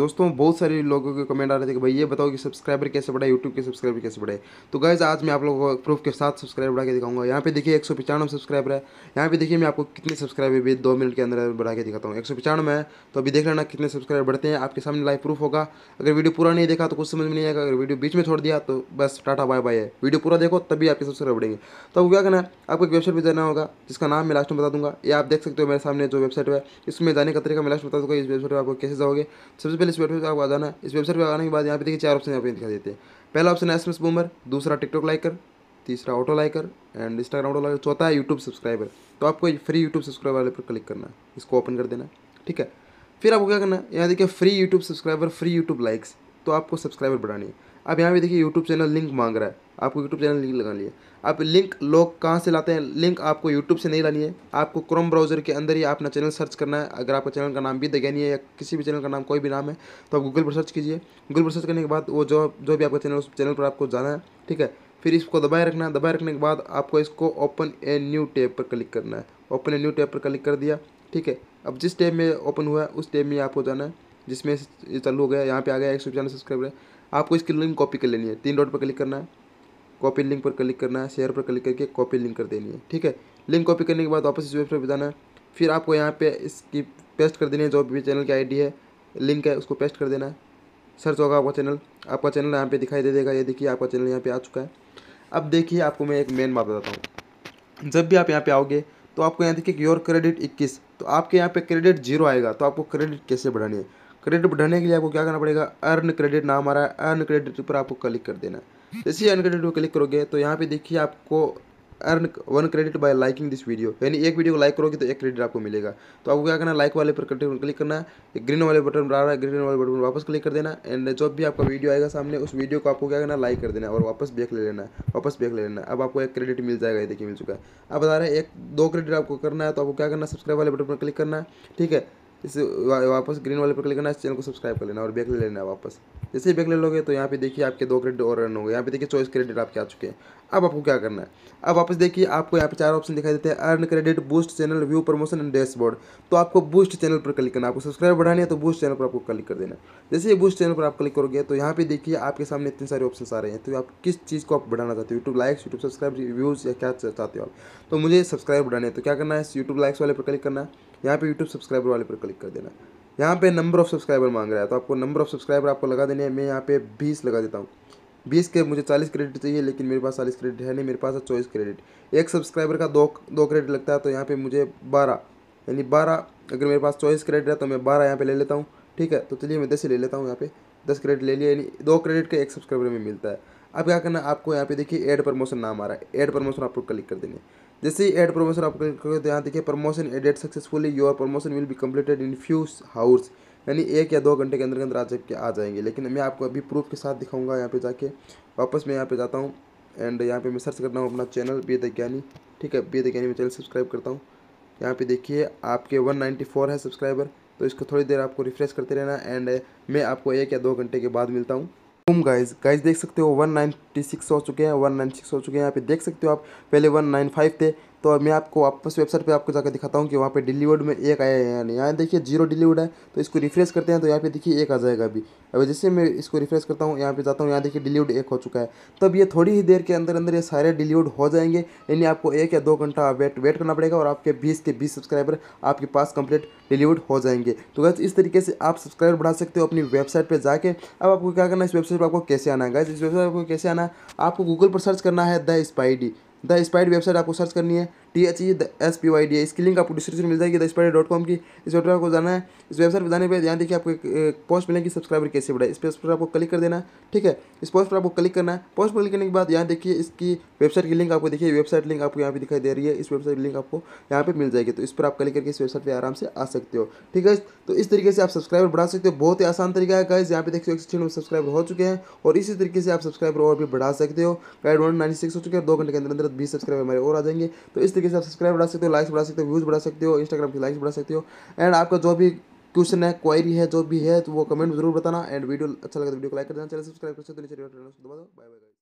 दोस्तों बहुत सारे लोगों के कमेंट आ रहे थे कि भाई ये बताओ कि सब्सक्राइबर कैसे बढ़ा यूट्यूब के सब्सक्राइबर कैसे बढ़े तो गैस आज मैं आप लोगों को प्रूफ के साथ सब्सक्राइबर बढ़ा के दिखाऊंगा यहाँ पे देखिए एक सौ सब्सक्राइबर है यहाँ पे देखिए मैं आपको कितने सब्सक्राइबर भी दो मिनट के अंदर बढ़ा के दिखाता हूँ एक है तो अभी देख लेना कितने सब्सक्राइबर बढ़ते हैं आपके सामने लाइव प्रूफ होगा अगर वीडियो पूरा नहीं देखा तो कुछ समझ में नहीं आएगा अगर वीडियो बीच में छोड़ दिया तो बस टाटा बाय बाय है वीडियो पूरा देखो तभी आपके सब्सक्राइबर बढ़ेंगे तो क्या करना है आपको एक वेबसाइट पर जाना होगा जिसका नाम मैं लास्ट में बता दूँगा या आप देख सकते हो मेरे सामने जो वेबसाइट है इसमें जाने का तरीका मैं लास्ट बता दूंगा इस वेबसाइट पर आपको कैसे जाओगे सबसे पहले इस वेबसाइट पर आपको आना इस वेबसाइट पर आने के बाद यहाँ पे देखिए चार ऑप्शन यहाँ पे दिखा देते हैं पहला ऑप्शन है एस बूमर दूसरा टिकटॉक लाइकर तीसरा auto liker and Instagram auto liker चौथा है यूट्यूब सब्सक्राइबर तो आपको फ्री यूट्यूब सब्सक्राइबर वाले पर क्लिक करना है इसको ओपन कर देना ठीक है फिर आपको क्या करना है यहाँ देखिए free YouTube subscriber free YouTube likes तो आपको सब्सक्राइबर बढ़ानी है अब यहाँ पे देखिए यूट्यूब चैनल लिंक मांग रहा है आपको यूट्यूब चैनल लिंक लगा है अब लिंक लोग कहाँ से लाते हैं लिंक आपको यूट्यूब से नहीं लानी है आपको क्रोम ब्राउज़र के अंदर ही अपना चैनल सर्च करना है अगर आपका चैनल का नाम भी दगैनी है या किसी भी चैनल का नाम कोई भी नाम है तो आप गूगल पर सर्च कीजिए गूगल पर सर्च करने के बाद वो जो जो भी आपका चैनल उस चैनल पर आपको जाना है ठीक है फिर इसको दबाए रखना है दबाए रखने के बाद आपको इसको ओपन ए न्यू टैब पर क्लिक करना है ओपन ए न्यू टैब पर क्लिक कर दिया ठीक है अब जिस टैब में ओपन हुआ है उस टैब में आपको जाना है जिसमें चालू हो गया यहाँ पे आ गया एक सौ पचानवे सब्सक्राइबर है आपको इसकी लिंक कॉपी कर लेनी है तीन डॉट पर क्लिक करना है कॉपी लिंक पर क्लिक करना है शेयर पर क्लिक करके कॉपी लिंक कर देनी है ठीक है लिंक कॉपी करने के बाद वापस इस वेबसाइट पर जाना है फिर आपको यहाँ पे इसकी पेस्ट कर देनी है जो भी चैनल की आईडी है लिंक है उसको पेस्ट कर देना है सर्च होगा आपका चैनल आपका चैनल यहाँ पे दिखाई दे देगा ये देखिए आपका चैनल यहाँ पे आ चुका है अब देखिए आपको मैं एक मेन बात बताता हूँ जब भी आप यहाँ पे आओगे तो आपको यहाँ देखिए योर क्रेडिट इक्कीस तो आपके यहाँ पे क्रेडिट जीरो आएगा तो आपको क्रेडिट कैसे बढ़ानी है क्रेडिट बढ़ाने के लिए आपको क्या करना पड़ेगा अर्न क्रेडिट नाम आ रहा है अर्न क्रेडिट पर आपको क्लिक कर देना जैसे अर्न क्रेडिट पर क्लिक करोगे तो यहाँ पे देखिए आपको earn one credit by liking this video यानी एक वीडियो को लाइक करोगे तो एक क्रेडिट आपको मिलेगा तो आपको क्या करना लाइक वाले पर क्लिक करना है ग्रीन वाले बटन पर आ रहा है ग्रीन वाले बटन पर वापस क्लिक कर देना एंड जो भी आपका वीडियो आएगा सामने उस वीडियो को आपको क्या करना लाइक कर देना और वापस बेक ले लेना वापस बेक ले लेना अब आपको एक क्रेडिट मिल जाएगा ये देखिए मिल चुका है अब बता रहे हैं एक दो क्रेडिट आपको करना है तो आपको क्या करना सब्सक्राइब वाले बटन पर क्लिक करना है ठीक है इस वापस ग्रीन वाले पर क्लिक करना इस चैनल को सब्सक्राइब कर लेना और बैक ले लेना वापस जैसे ही बैंक ले लोगे तो यहाँ पे देखिए आपके दो क्रेडिट और रन हो गए यहाँ पे देखिए चौबीस क्रेडिट आपके आ चुके हैं अब आपको क्या करना है अब वापस देखिए आपको यहाँ पे चार ऑप्शन दिखाई देते हैं earn credit boost channel view promotion and dashboard तो आपको बूस्ट चैनल पर क्लिक करना आपको सब्सक्राइब बढ़ानी है तो बूस्ट चैनल पर आपको क्लिक कर देना जैसे ही बूस्ट चैनल पर आप क्लिक करोगे तो यहाँ पे देखिए आपके सामने इतने सारे ऑप्शन आ रहे हैं तो आप किस चीज़ को आप बढ़ाना चाहते हो YouTube likes YouTube subscribe views या क्या चाहते हो आप तो मुझे सब्सक्राइब बढ़ाने तो क्या करना है यूट्यूब लाइक्स वाले पर क्लिक करना है यहाँ पे यूट्यूब सब्सक्राइबर वाले पर क्लिक कर देना यहाँ पे नंबर ऑफ़ सब्सक्राइबर मांग रहा है तो आपको नंबर ऑफ़ सब्सक्राइबर आपको लगा देने हैं मैं यहाँ पे बीस लगा देता हूँ बीस के मुझे चालीस क्रेडिट चाहिए लेकिन मेरे पास चालीस क्रेडिट है नहीं मेरे पास है चौबीस क्रेडिट एक सब्सक्राइबर का दो दो क्रेडिट लगता है तो यहाँ पर मुझे बारह यानी बारह अगर मेरे पास चौबीस क्रेडिट है तो मैं बारह यहाँ पर ले लेता हूँ ठीक है तो चलिए मैं दस ही ले लेता हूँ यहाँ पर दस क्रेडिट ले लिया यानी दो क्रेडिट का एक सब्सक्राइबर में मिलता है अब क्या करना आपको यहाँ पे देखिए एड प्रमोशन नाम आ रहा है एड प्रमोशन आपको क्लिक कर देने जैसे ही एड प्रमोशन आप करोगे तो यहाँ देखिए promotion added successfully your promotion will be completed in few hours यानी एक या दो घंटे के अंदर के अंदर आज के आ जाएंगे लेकिन मैं आपको अभी प्रूफ के साथ दिखाऊंगा यहाँ पे जाके वापस मैं यहाँ पे जाता हूँ एंड यहाँ पे मैं सर्च करता हूँ अपना चैनल वेद ज्ञानी ठीक है वेद ज्ञानी मैं चैनल सब्सक्राइब करता हूँ यहाँ पे देखिए आपके फोर है सब्सक्राइबर तो इसको थोड़ी देर आपको रिफ्रेश करते रहना एंड मैं आपको एक या दो घंटे के बाद मिलता हूँ तुम गाइज गाइज देख सकते हो वन नाइन सिक्स हो चुके हैं वन नाइन सिक्स हो चुके हैं यहाँ पे देख सकते हो आप पहले वन नाइन फाइव थे तो मैं आपको वापस वेबसाइट पे आपको जाकर दिखाता हूँ कि वहाँ पे डिलीवर्ड में एक आया है या नहीं यहाँ देखिए जीरो डिलीवर्ड है तो इसको रिफ्रेश करते हैं तो यहाँ पे देखिए एक आ जाएगा अभी अब जैसे मैं इसको रिफ्रेश करता हूँ यहाँ पे जाता हूँ यहाँ देखिए डिलीवर्ड एक हो चुका है तब ये थोड़ी ही देर के अंदर अंदर ये सारे डिलीवर्ड हो जाएंगे यानी आपको एक या दो घंटा वेट वेट करना पड़ेगा और आपके बीस के बीस सब्सक्राइबर आपके पास कंप्लीट डिलीवर्ड हो जाएंगे तो गैस इस तरीके से आप सब्सक्राइबर बढ़ा सकते हो अपनी वेबसाइट पर जाके अब आपको क्या करना है इस वेबसाइट पर आपको कैसे आना है गैस इस वेबसाइट पर कैसे आना है आपको गूगल पर सर्च करना है the spidey the spite website आपको सर्च करनी है T H E S P Y D इसकी लिंक आपको डिस्क्रिप्शन मिल जाएगी द डॉट कॉम की इस वेबसाइट को जाना है इस वेबसाइट पर जाने पर ध्यान देखिए आपको एक पोस्ट मिलेगी सब्सक्राइबर कैसे बढ़ाए इस पोस्ट पर आपको क्लिक कर देना है ठीक है इस पोस्ट पर आपको क्लिक करना है पोस्ट पर क्लिक करने के बाद यहाँ देखिए इसकी वेबसाइट की लिंक आपको देखिए वेबसाइट लिंक आपको यहाँ पर दिखाई दे रही है इस वेबसाइट लिंक आपको यहाँ पर मिल जाएगी तो इस पर आप क्लिक करके इस वेबसाइट पर आराम से आ सकते हो ठीक है तो इस तरीके से आप सब्सक्राइबर बढ़ा सकते हो बहुत ही आसान तरीका है गाइज यहाँ पे देखिए एक सब्सक्राइबर हो चुके हैं और इसी तरीके से आप सब्सक्राइबर और भी बढ़ा सकते हो गाइड वन नाइन सिक्स हो चुके हैं दो घंटे के अंदर अंदर बीस सब्सक्राइबर हमारे और आ जाएंगे तो इस तरीके से आप सब्सक्राइब बढ़ा सकते हो लाइक्स बढ़ा सकते हो व्यूज़ बढ़ा सकते हो इंस्टाग्राम की लाइक्स बढ़ा सकते हो एंड आपका जो भी क्वेश्चन है क्वारी है जो भी है तो वो कमेंट जरूर बताना एंड वीडियो अच्छा लगा तो वीडियो को लाइक कर देना चैनल सब्सक्राइब कर सकते हो नीचे बाय बाय